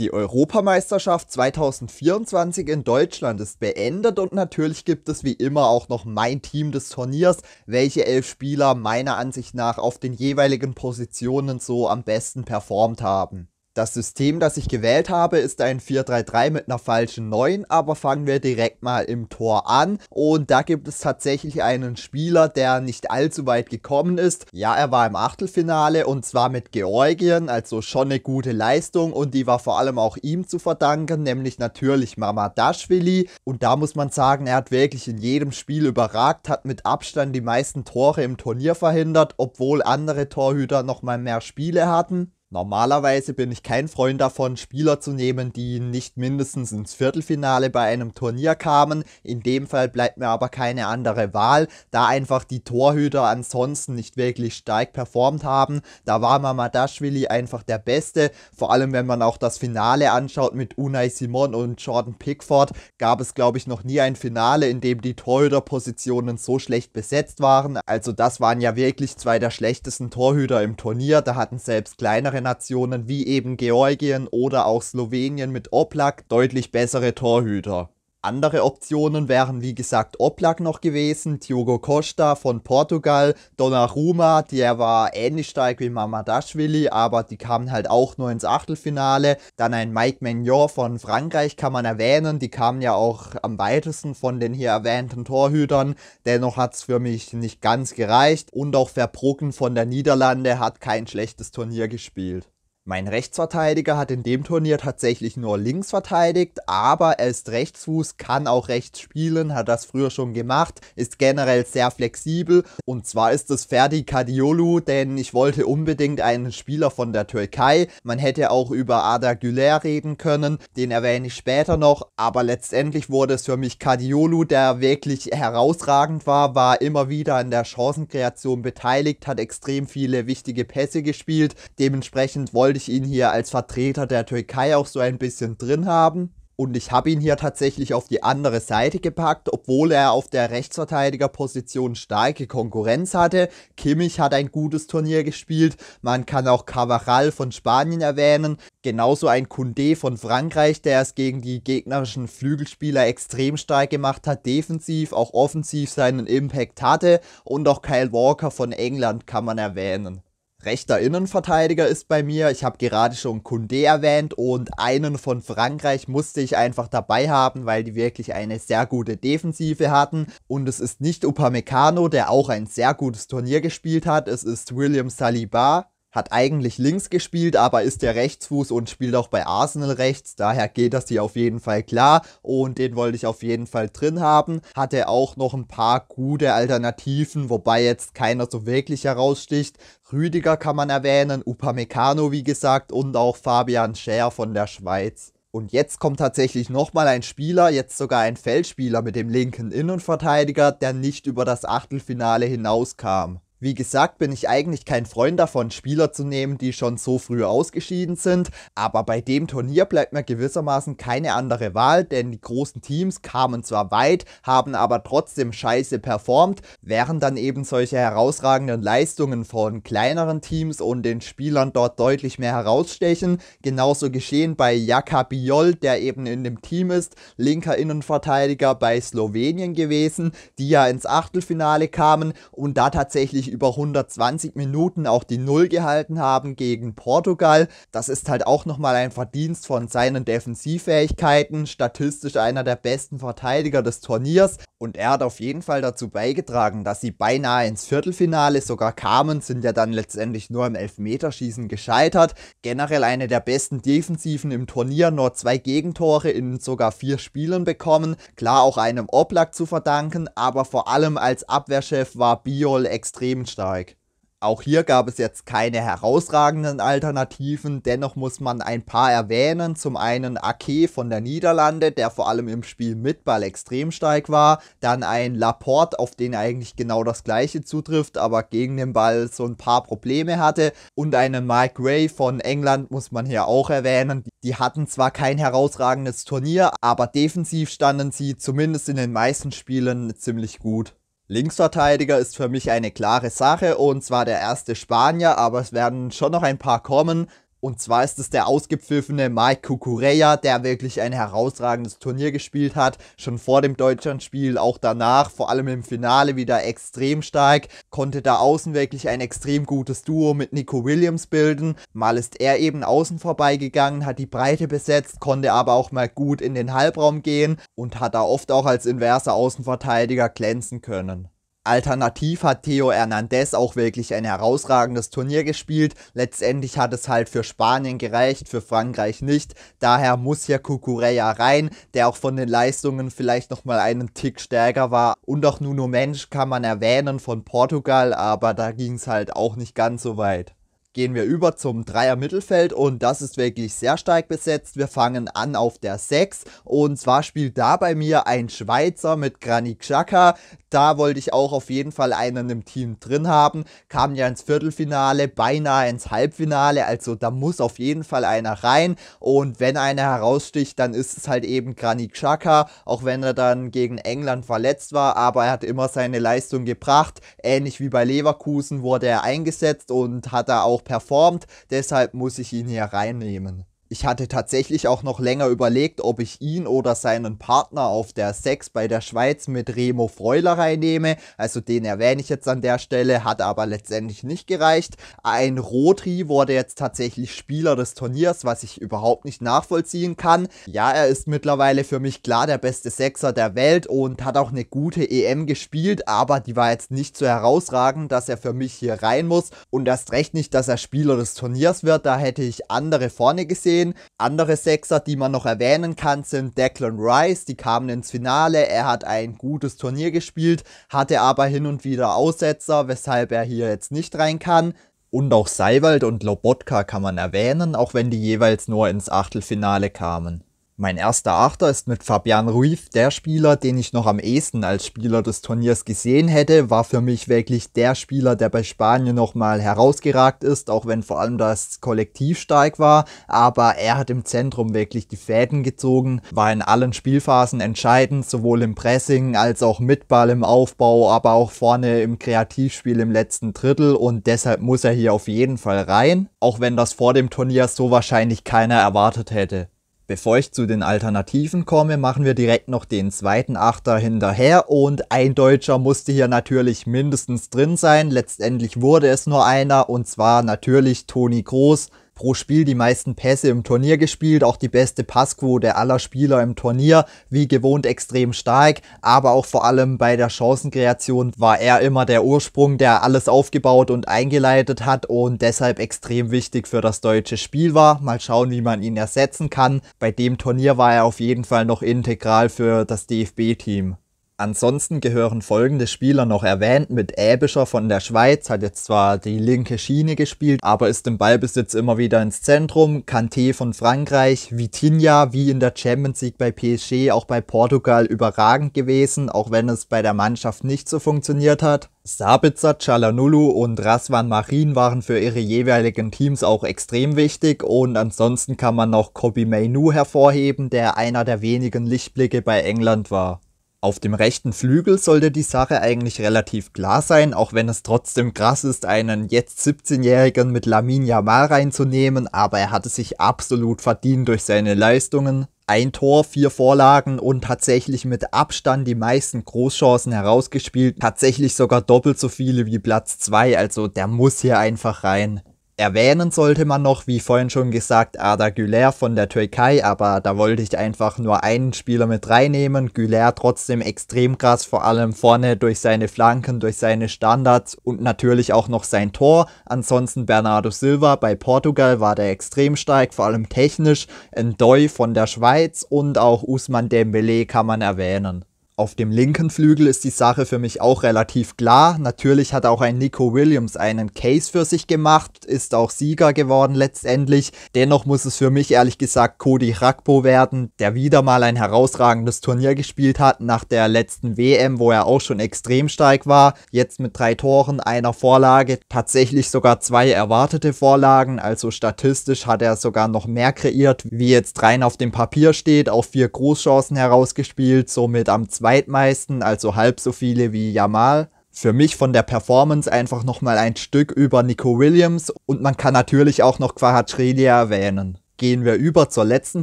Die Europameisterschaft 2024 in Deutschland ist beendet und natürlich gibt es wie immer auch noch mein Team des Turniers, welche elf Spieler meiner Ansicht nach auf den jeweiligen Positionen so am besten performt haben. Das System, das ich gewählt habe, ist ein 4-3-3 mit einer falschen 9, aber fangen wir direkt mal im Tor an. Und da gibt es tatsächlich einen Spieler, der nicht allzu weit gekommen ist. Ja, er war im Achtelfinale und zwar mit Georgien, also schon eine gute Leistung und die war vor allem auch ihm zu verdanken, nämlich natürlich Mamadashvili. Und da muss man sagen, er hat wirklich in jedem Spiel überragt, hat mit Abstand die meisten Tore im Turnier verhindert, obwohl andere Torhüter nochmal mehr Spiele hatten. Normalerweise bin ich kein Freund davon, Spieler zu nehmen, die nicht mindestens ins Viertelfinale bei einem Turnier kamen. In dem Fall bleibt mir aber keine andere Wahl, da einfach die Torhüter ansonsten nicht wirklich stark performt haben. Da war Mamadashvili einfach der Beste, vor allem wenn man auch das Finale anschaut mit Unai Simon und Jordan Pickford, gab es glaube ich noch nie ein Finale, in dem die Torhüterpositionen so schlecht besetzt waren. Also das waren ja wirklich zwei der schlechtesten Torhüter im Turnier, da hatten selbst kleinere Nationen wie eben Georgien oder auch Slowenien mit Oblak deutlich bessere Torhüter. Andere Optionen wären wie gesagt Oblak noch gewesen, Diogo Costa von Portugal, Donnarumma, der war ähnlich stark wie Mamadashvili, aber die kamen halt auch nur ins Achtelfinale. Dann ein Mike Maignan von Frankreich kann man erwähnen, die kamen ja auch am weitesten von den hier erwähnten Torhütern. Dennoch hat es für mich nicht ganz gereicht und auch Verbruggen von der Niederlande hat kein schlechtes Turnier gespielt. Mein Rechtsverteidiger hat in dem Turnier tatsächlich nur links verteidigt, aber er ist Rechtsfuß, kann auch rechts spielen, hat das früher schon gemacht, ist generell sehr flexibel. Und zwar ist es Ferdi Kadiolu, denn ich wollte unbedingt einen Spieler von der Türkei. Man hätte auch über Ada Güler reden können, den erwähne ich später noch, aber letztendlich wurde es für mich Kadiolu, der wirklich herausragend war, war immer wieder an der Chancenkreation beteiligt, hat extrem viele wichtige Pässe gespielt, dementsprechend wollte wollte ich ihn hier als Vertreter der Türkei auch so ein bisschen drin haben. Und ich habe ihn hier tatsächlich auf die andere Seite gepackt, obwohl er auf der Rechtsverteidigerposition starke Konkurrenz hatte. Kimmich hat ein gutes Turnier gespielt. Man kann auch Cavaral von Spanien erwähnen. Genauso ein Kunde von Frankreich, der es gegen die gegnerischen Flügelspieler extrem stark gemacht hat, defensiv, auch offensiv seinen Impact hatte. Und auch Kyle Walker von England kann man erwähnen rechter Innenverteidiger ist bei mir. Ich habe gerade schon Kunde erwähnt und einen von Frankreich musste ich einfach dabei haben, weil die wirklich eine sehr gute Defensive hatten. Und es ist nicht Upamecano, der auch ein sehr gutes Turnier gespielt hat. Es ist William Saliba, hat eigentlich links gespielt, aber ist ja Rechtsfuß und spielt auch bei Arsenal rechts. Daher geht das hier auf jeden Fall klar und den wollte ich auf jeden Fall drin haben. Hatte auch noch ein paar gute Alternativen, wobei jetzt keiner so wirklich heraussticht. Rüdiger kann man erwähnen, Upamecano wie gesagt und auch Fabian Scher von der Schweiz. Und jetzt kommt tatsächlich nochmal ein Spieler, jetzt sogar ein Feldspieler mit dem linken Innenverteidiger, der nicht über das Achtelfinale hinauskam. Wie gesagt, bin ich eigentlich kein Freund davon, Spieler zu nehmen, die schon so früh ausgeschieden sind, aber bei dem Turnier bleibt mir gewissermaßen keine andere Wahl, denn die großen Teams kamen zwar weit, haben aber trotzdem scheiße performt, während dann eben solche herausragenden Leistungen von kleineren Teams und den Spielern dort deutlich mehr herausstechen. Genauso geschehen bei Jaka Biol, der eben in dem Team ist, linker Innenverteidiger bei Slowenien gewesen, die ja ins Achtelfinale kamen und da tatsächlich wirklich über 120 Minuten auch die Null gehalten haben gegen Portugal. Das ist halt auch nochmal ein Verdienst von seinen Defensivfähigkeiten, statistisch einer der besten Verteidiger des Turniers. Und er hat auf jeden Fall dazu beigetragen, dass sie beinahe ins Viertelfinale sogar kamen, sind ja dann letztendlich nur im Elfmeterschießen gescheitert. Generell eine der besten Defensiven im Turnier, nur zwei Gegentore in sogar vier Spielen bekommen. Klar auch einem Oblak zu verdanken, aber vor allem als Abwehrchef war Biol extrem extrem stark. Auch hier gab es jetzt keine herausragenden Alternativen, dennoch muss man ein paar erwähnen. Zum einen Ake von der Niederlande, der vor allem im Spiel mit Ball extrem stark war. Dann ein Laporte, auf den eigentlich genau das gleiche zutrifft, aber gegen den Ball so ein paar Probleme hatte. Und einen Mike Ray von England muss man hier auch erwähnen. Die hatten zwar kein herausragendes Turnier, aber defensiv standen sie zumindest in den meisten Spielen ziemlich gut. Linksverteidiger ist für mich eine klare Sache und zwar der erste Spanier, aber es werden schon noch ein paar kommen. Und zwar ist es der ausgepfiffene Mike Kukureya, der wirklich ein herausragendes Turnier gespielt hat. Schon vor dem Deutschlandspiel, auch danach, vor allem im Finale wieder extrem stark. Konnte da außen wirklich ein extrem gutes Duo mit Nico Williams bilden. Mal ist er eben außen vorbeigegangen, hat die Breite besetzt, konnte aber auch mal gut in den Halbraum gehen und hat da oft auch als inverser Außenverteidiger glänzen können. Alternativ hat Theo Hernandez auch wirklich ein herausragendes Turnier gespielt. Letztendlich hat es halt für Spanien gereicht, für Frankreich nicht. Daher muss hier Kukureya rein, der auch von den Leistungen vielleicht nochmal einen Tick stärker war. Und auch Nuno Mensch kann man erwähnen von Portugal, aber da ging es halt auch nicht ganz so weit gehen wir über zum Dreier Mittelfeld und das ist wirklich sehr stark besetzt. Wir fangen an auf der 6 und zwar spielt da bei mir ein Schweizer mit Granit Xhaka. Da wollte ich auch auf jeden Fall einen im Team drin haben. Kam ja ins Viertelfinale, beinahe ins Halbfinale, also da muss auf jeden Fall einer rein und wenn einer heraussticht, dann ist es halt eben Granit Xhaka, auch wenn er dann gegen England verletzt war, aber er hat immer seine Leistung gebracht. Ähnlich wie bei Leverkusen wurde er eingesetzt und hat da auch performt. Deshalb muss ich ihn hier reinnehmen. Ich hatte tatsächlich auch noch länger überlegt, ob ich ihn oder seinen Partner auf der 6 bei der Schweiz mit Remo Freuler reinnehme. Also den erwähne ich jetzt an der Stelle, hat aber letztendlich nicht gereicht. Ein Rotri wurde jetzt tatsächlich Spieler des Turniers, was ich überhaupt nicht nachvollziehen kann. Ja, er ist mittlerweile für mich klar der beste Sechser der Welt und hat auch eine gute EM gespielt, aber die war jetzt nicht so herausragend, dass er für mich hier rein muss. Und erst recht nicht, dass er Spieler des Turniers wird. Da hätte ich andere vorne gesehen gesehen. Andere Sechser, die man noch erwähnen kann, sind Declan Rice, die kamen ins Finale. Er hat ein gutes Turnier gespielt, hatte aber hin und wieder Aussetzer, weshalb er hier jetzt nicht rein kann. Und auch Seiwald und Lobotka kann man erwähnen, auch wenn die jeweils nur ins Achtelfinale kamen. Mein erster Achter ist mit Fabian Ruiz der Spieler, den ich noch am ehesten als Spieler des Turniers gesehen hätte, war für mich wirklich der Spieler, der bei Spanien nochmal herausgeragt ist, auch wenn vor allem das Kollektiv stark war, aber er hat im Zentrum wirklich die Fäden gezogen, war in allen Spielphasen entscheidend, sowohl im Pressing als auch mit Ball im Aufbau, aber auch vorne im Kreativspiel im letzten Drittel und deshalb muss er hier auf jeden Fall rein, auch wenn das vor dem Turnier so wahrscheinlich keiner erwartet hätte. Bevor ich zu den Alternativen komme, machen wir direkt noch den zweiten Achter hinterher und ein Deutscher musste hier natürlich mindestens drin sein. Letztendlich wurde es nur einer und zwar natürlich Toni Groß, pro Spiel die meisten Pässe im Turnier gespielt, auch die beste Passquote aller Spieler im Turnier, wie gewohnt extrem stark, aber auch vor allem bei der Chancenkreation war er immer der Ursprung, der alles aufgebaut und eingeleitet hat und deshalb extrem wichtig für das deutsche Spiel war. Mal schauen, wie man ihn ersetzen kann. Bei dem Turnier war er auf jeden Fall noch integral für das DFB-Team. Ansonsten gehören folgende Spieler noch erwähnt. Mit Äbischer von der Schweiz hat jetzt zwar die linke Schiene gespielt, aber ist im Ballbesitz immer wieder ins Zentrum. Kanté von Frankreich, Vitinha wie in der Champions League bei PSG, auch bei Portugal überragend gewesen, auch wenn es bei der Mannschaft nicht so funktioniert hat. Sabitzer, Chalanulu und Raswan Marin waren für ihre jeweiligen Teams auch extrem wichtig und ansonsten kann man noch Kobi Mainu hervorheben, der einer der wenigen Lichtblicke bei England war. Auf dem rechten Flügel sollte die Sache eigentlich relativ klar sein, auch wenn es trotzdem krass ist, einen jetzt 17-Jährigen mit Lamin Yamal reinzunehmen, aber er hatte sich absolut verdient durch seine Leistungen. Ein Tor, vier Vorlagen und tatsächlich mit Abstand die meisten Großchancen herausgespielt. Tatsächlich sogar doppelt so viele wie Platz 2, also der muss hier einfach rein. Erwähnen sollte man noch, wie vorhin schon gesagt, Ada Güler von der Türkei, aber da wollte ich einfach nur einen Spieler mit reinnehmen. Güler trotzdem extrem krass, vor allem vorne durch seine Flanken, durch seine Standards und natürlich auch noch sein Tor. Ansonsten Bernardo Silva bei Portugal war der extrem stark, vor allem technisch. Ndoy von der Schweiz und auch Usman Dembele kann man erwähnen. Auf dem linken Flügel ist die Sache für mich auch relativ klar. Natürlich hat auch ein Nico Williams einen Case für sich gemacht, ist auch Sieger geworden letztendlich. Dennoch muss es für mich ehrlich gesagt Cody Ragbo werden, der wieder mal ein herausragendes Turnier gespielt hat nach der letzten WM, wo er auch schon extrem steig war. Jetzt mit drei Toren, einer Vorlage, tatsächlich sogar zwei erwartete Vorlagen. Also statistisch hat er sogar noch mehr kreiert, wie jetzt rein auf dem Papier steht, auf vier Großchancen herausgespielt, somit am 2 zweitmeisten, also halb so viele wie Jamal. Für mich von der Performance einfach nochmal ein Stück über Nico Williams und man kann natürlich auch noch Quahatrilia erwähnen gehen wir über zur letzten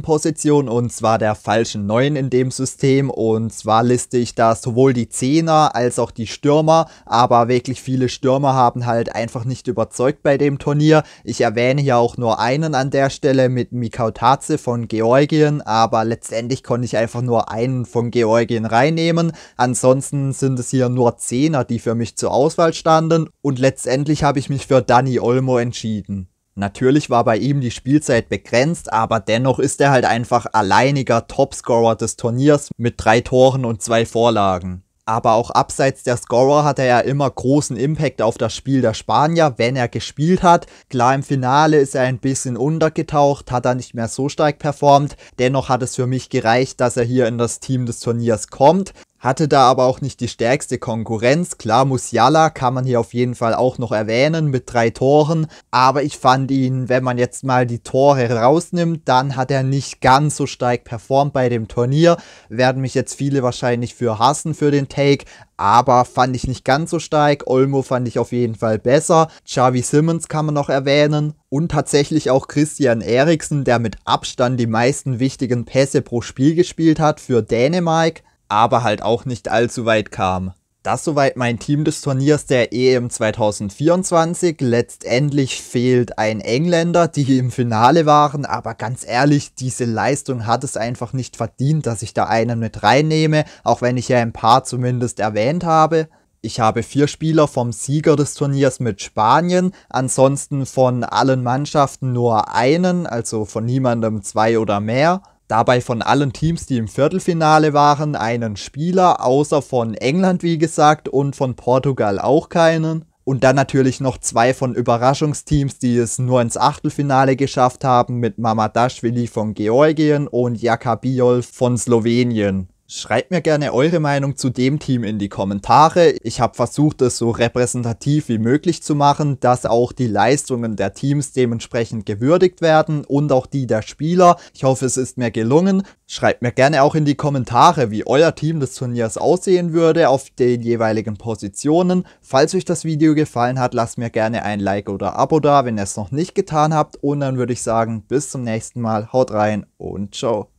Position und zwar der falschen 9 in dem System und zwar liste ich da sowohl die Zehner als auch die Stürmer, aber wirklich viele Stürmer haben halt einfach nicht überzeugt bei dem Turnier. Ich erwähne hier auch nur einen an der Stelle mit Mikau Tatze von Georgien, aber letztendlich konnte ich einfach nur einen von Georgien reinnehmen. Ansonsten sind es hier nur Zehner, die für mich zur Auswahl standen und letztendlich habe ich mich für Danny Olmo entschieden. Natürlich war bei ihm die Spielzeit begrenzt, aber dennoch ist er halt einfach alleiniger Topscorer des Turniers mit drei Toren und zwei Vorlagen. Aber auch abseits der Scorer hat er ja immer großen Impact auf das Spiel der Spanier, wenn er gespielt hat. Klar, im Finale ist er ein bisschen untergetaucht, hat er nicht mehr so stark performt. Dennoch hat es für mich gereicht, dass er hier in das Team des Turniers kommt hatte da aber auch nicht die stärkste Konkurrenz. Klar, Musiala kann man hier auf jeden Fall auch noch erwähnen mit drei Toren, aber ich fand ihn, wenn man jetzt mal die Tore rausnimmt, dann hat er nicht ganz so stark performt bei dem Turnier. Werden mich jetzt viele wahrscheinlich für hassen für den Take, aber fand ich nicht ganz so stark. Olmo fand ich auf jeden Fall besser. Xavi Simmons kann man noch erwähnen. Und tatsächlich auch Christian Eriksen, der mit Abstand die meisten wichtigen Pässe pro Spiel gespielt hat für Dänemark aber halt auch nicht allzu weit kam. Das soweit mein Team des Turniers der EM 2024. Letztendlich fehlt ein Engländer, die im Finale waren, aber ganz ehrlich, diese Leistung hat es einfach nicht verdient, dass ich da einen mit reinnehme, auch wenn ich ja ein paar zumindest erwähnt habe. Ich habe vier Spieler vom Sieger des Turniers mit Spanien, ansonsten von allen Mannschaften nur einen, also von niemandem zwei oder mehr dabei von allen Teams, die im Viertelfinale waren, einen Spieler, außer von England, wie gesagt, und von Portugal auch keinen. Und dann natürlich noch zwei von Überraschungsteams, die es nur ins Achtelfinale geschafft haben, mit Mamadashvili von Georgien und Jakab Biol von Slowenien. Schreibt mir gerne eure Meinung zu dem Team in die Kommentare. Ich habe versucht, es so repräsentativ wie möglich zu machen, dass auch die Leistungen der Teams dementsprechend gewürdigt werden und auch die der Spieler. Ich hoffe, es ist mir gelungen. Schreibt mir gerne auch in die Kommentare, wie euer Team des Turniers aussehen würde auf den jeweiligen Positionen. Falls euch das Video gefallen hat, lasst mir gerne ein Like oder Abo da, wenn ihr es noch nicht getan habt. Und dann würde ich sagen, bis zum nächsten Mal. Haut rein und ciao.